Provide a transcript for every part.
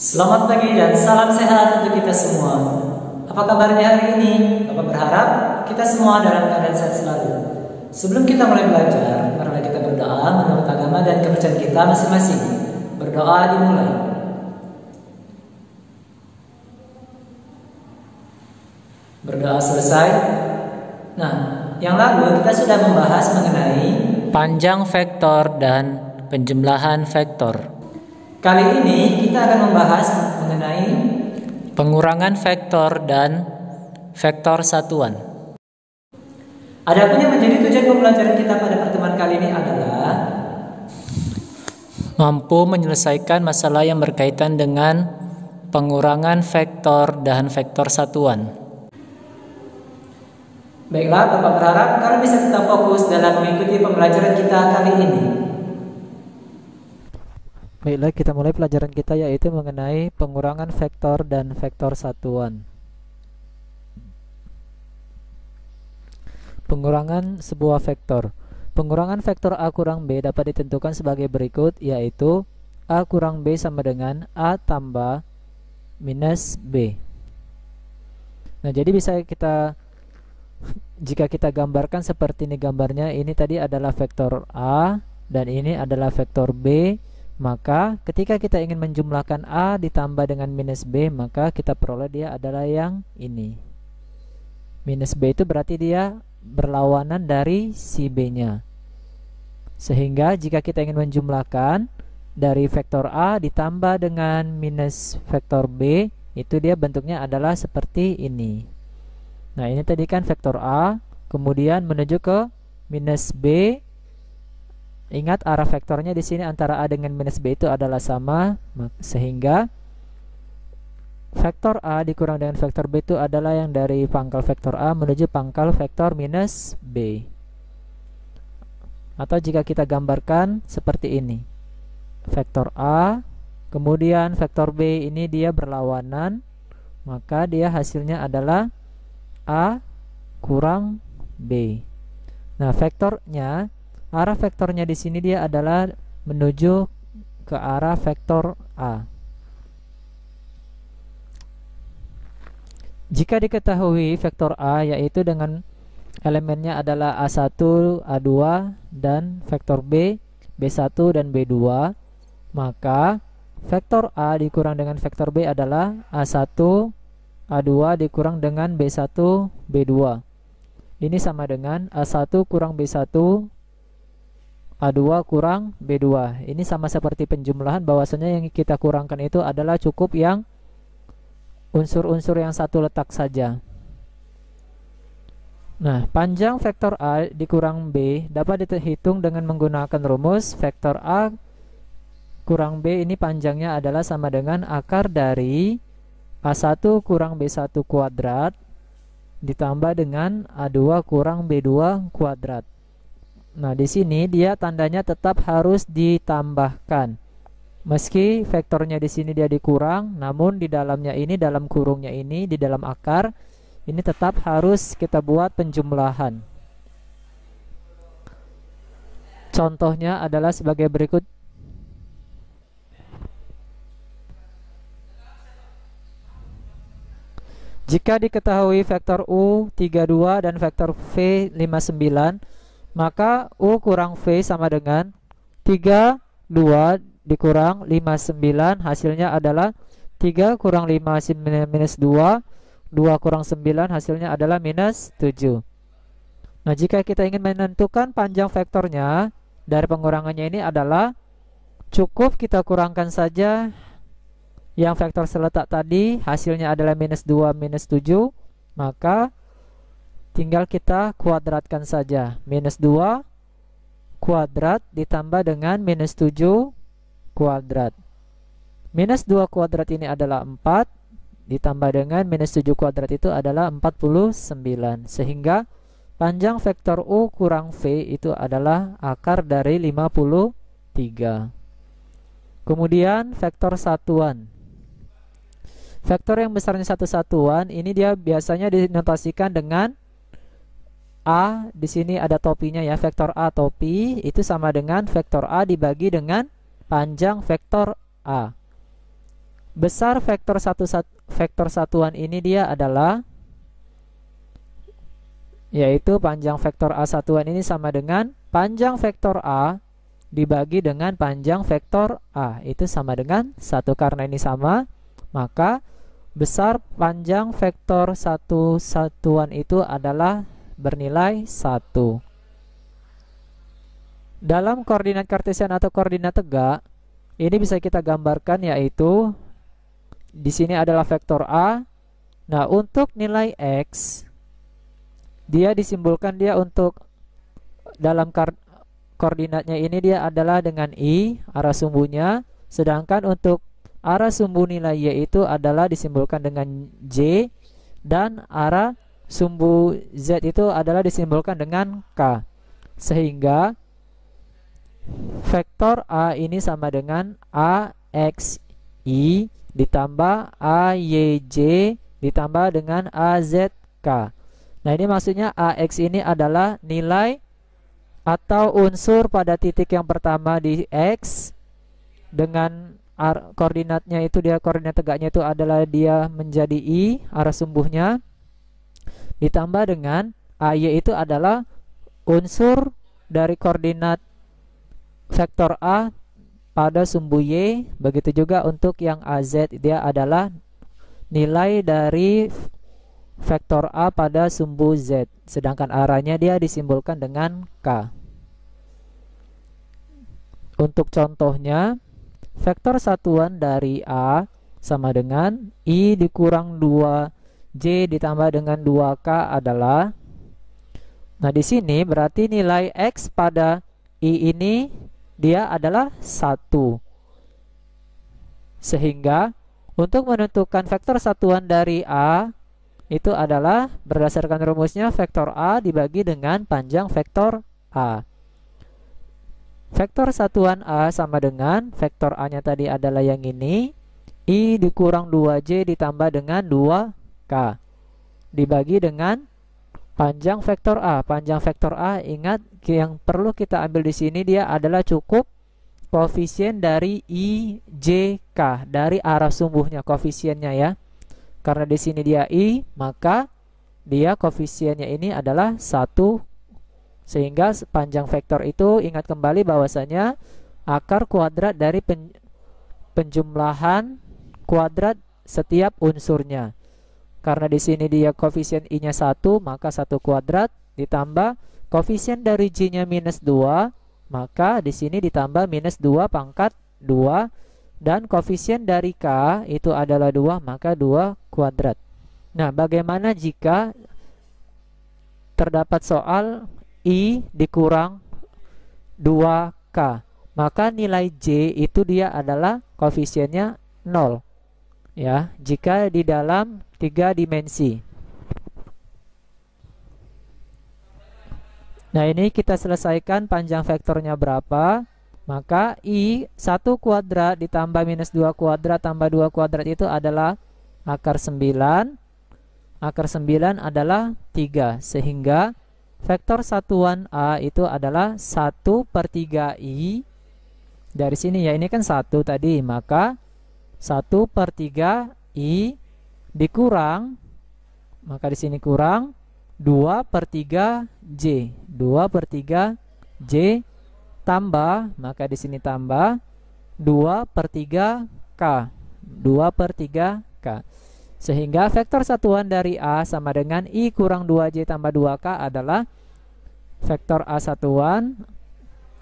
Selamat pagi dan salam sehat untuk kita semua. Apa kabarnya hari ini? Bapak berharap kita semua dalam keadaan sehat selalu. Sebelum kita mulai belajar, marilah kita berdoa menurut agama dan kepercayaan kita masing-masing. Berdoa dimulai. Berdoa selesai. Nah, yang lalu kita sudah membahas mengenai panjang vektor dan penjumlahan vektor. Kali ini kita akan membahas mengenai pengurangan vektor dan vektor satuan. Adapun yang menjadi tujuan pembelajaran kita pada pertemuan kali ini adalah mampu menyelesaikan masalah yang berkaitan dengan pengurangan vektor dan vektor satuan. Baiklah, Bapak berharap kalian bisa tetap fokus dalam mengikuti pembelajaran kita kali ini. Baiklah, kita mulai pelajaran kita yaitu mengenai pengurangan vektor dan vektor satuan. Pengurangan sebuah vektor. Pengurangan vektor A kurang B dapat ditentukan sebagai berikut, yaitu A kurang B sama dengan A tambah minus B. Nah, jadi bisa kita jika kita gambarkan seperti ini gambarnya, ini tadi adalah vektor A dan ini adalah vektor B maka ketika kita ingin menjumlahkan A ditambah dengan minus B, maka kita peroleh dia adalah yang ini. Minus B itu berarti dia berlawanan dari si B-nya. Sehingga jika kita ingin menjumlahkan dari vektor A ditambah dengan minus vektor B, itu dia bentuknya adalah seperti ini. Nah ini tadi kan vektor A, kemudian menuju ke minus B Ingat arah vektornya di sini antara A dengan minus B itu adalah sama sehingga vektor A dikurang dengan vektor B itu adalah yang dari pangkal vektor A menuju pangkal vektor minus B. Atau jika kita gambarkan seperti ini. Vektor A kemudian vektor B ini dia berlawanan maka dia hasilnya adalah A kurang B. Nah, vektornya arah vektornya di sini dia adalah menuju ke arah vektor A. Jika diketahui vektor A yaitu dengan elemennya adalah A1, A2 dan vektor B, B1 dan B2, maka vektor A dikurang dengan vektor B adalah A1, A2 dikurang dengan B1, B2. Ini sama dengan A1 kurang B1 A2 kurang B2 ini sama seperti penjumlahan bahwasanya yang kita kurangkan itu adalah cukup yang unsur-unsur yang satu letak saja Nah, panjang vektor A dikurang B dapat dihitung dengan menggunakan rumus vektor A kurang B ini panjangnya adalah sama dengan akar dari A1 kurang B1 kuadrat ditambah dengan A2 kurang B2 kuadrat. Nah, di sini dia tandanya tetap harus ditambahkan. Meski vektornya di sini dia dikurang, namun di dalamnya ini, dalam kurungnya ini, di dalam akar, ini tetap harus kita buat penjumlahan. Contohnya adalah sebagai berikut. Jika diketahui vektor U32 dan vektor V59, maka U kurang V sama dengan 3, 2 dikurang 5, 9 Hasilnya adalah 3 kurang 5 minus 2 2 kurang 9 hasilnya adalah minus 7 Nah jika kita ingin menentukan panjang vektornya Dari pengurangannya ini adalah Cukup kita kurangkan saja Yang vektor seletak tadi Hasilnya adalah minus 2 minus 7 Maka tinggal kita kuadratkan saja minus 2 kuadrat ditambah dengan minus 7 kuadrat minus 2 kuadrat ini adalah 4 ditambah dengan minus 7 kuadrat itu adalah 49 sehingga panjang vektor U kurang V itu adalah akar dari 53 kemudian vektor satuan vektor yang besarnya satu satuan ini dia biasanya dinotasikan dengan A di sini ada topinya ya vektor A topi itu sama dengan vektor A dibagi dengan panjang vektor A besar vektor satu vektor satuan ini dia adalah yaitu panjang vektor A satuan ini sama dengan panjang vektor A dibagi dengan panjang vektor A itu sama dengan satu karena ini sama maka besar panjang vektor satu satuan itu adalah bernilai 1. Dalam koordinat kartesian atau koordinat tegak, ini bisa kita gambarkan yaitu di sini adalah vektor A. Nah, untuk nilai X, dia disimbolkan dia untuk dalam koordinatnya ini dia adalah dengan I, arah sumbunya. Sedangkan untuk arah sumbu nilai Y itu adalah disimbolkan dengan J dan arah sumbu Z itu adalah disimbolkan dengan K sehingga vektor A ini sama dengan AXI ditambah AYJ ditambah dengan AZK nah ini maksudnya AX ini adalah nilai atau unsur pada titik yang pertama di X dengan koordinatnya itu dia koordinat tegaknya itu adalah dia menjadi i arah sumbuhnya Ditambah dengan AY itu adalah unsur dari koordinat vektor A pada sumbu Y begitu juga untuk yang AZ dia adalah nilai dari vektor A pada sumbu Z sedangkan arahnya dia disimbolkan dengan K untuk contohnya vektor satuan dari A sama dengan I dikurang 2 J ditambah dengan 2K adalah Nah, di sini berarti nilai X pada I ini dia adalah 1. Sehingga untuk menentukan vektor satuan dari A itu adalah berdasarkan rumusnya vektor A dibagi dengan panjang vektor A. Vektor satuan A sama dengan vektor A-nya tadi adalah yang ini I dikurang 2J ditambah dengan 2 K dibagi dengan panjang vektor A. Panjang vektor A ingat yang perlu kita ambil di sini dia adalah cukup koefisien dari I, J, K dari arah sumbuhnya koefisiennya ya. Karena di sini dia I, maka dia koefisiennya ini adalah 1 sehingga panjang vektor itu ingat kembali bahwasanya akar kuadrat dari pen, penjumlahan kuadrat setiap unsurnya. Karena di sini dia koefisien i-nya 1, maka 1 kuadrat ditambah koefisien dari j-nya minus 2, maka di sini ditambah minus 2 pangkat 2 dan koefisien dari k itu adalah 2, maka 2 kuadrat. Nah, bagaimana jika terdapat soal i dikurang 2k? Maka nilai j itu dia adalah koefisiennya 0. Ya, jika di dalam tiga dimensi. Nah ini kita selesaikan panjang vektornya berapa Maka I 1 kuadrat ditambah minus 2 kuadrat tambah 2 kuadrat itu adalah akar 9 Akar 9 adalah 3 Sehingga vektor satuan A itu adalah 1 per 3I Dari sini ya ini kan 1 tadi Maka 1 per 3I dikurang maka di sini kurang 2 per 3 J 2 per 3 J tambah maka di sini tambah 2 per 3 K 2 per 3 K sehingga vektor satuan dari A sama dengan I kurang 2J tambah 2K adalah vektor A satuan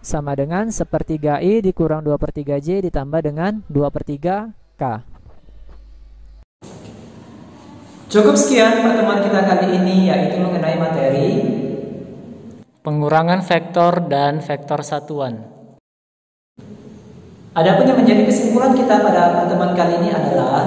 sama dengan sepertiga I dikurang 2 per 3J ditambah dengan 2 per 3K Cukup sekian pertemuan kita kali ini yaitu mengenai materi pengurangan vektor dan vektor satuan. Adapun yang menjadi kesimpulan kita pada pertemuan kali ini adalah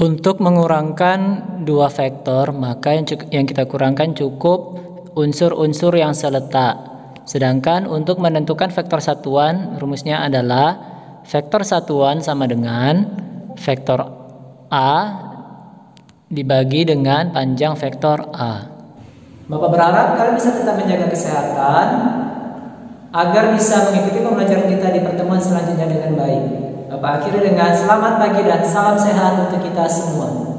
untuk mengurangkan dua vektor, maka yang, yang kita kurangkan cukup unsur-unsur yang seletak. Sedangkan untuk menentukan vektor satuan, rumusnya adalah vektor satuan sama dengan vektor A dibagi dengan panjang vektor A. Bapak berharap kalian bisa tetap menjaga kesehatan agar bisa mengikuti pembelajaran kita di pertemuan selanjutnya dengan baik. Bapak akhiri dengan selamat pagi dan salam sehat untuk kita semua.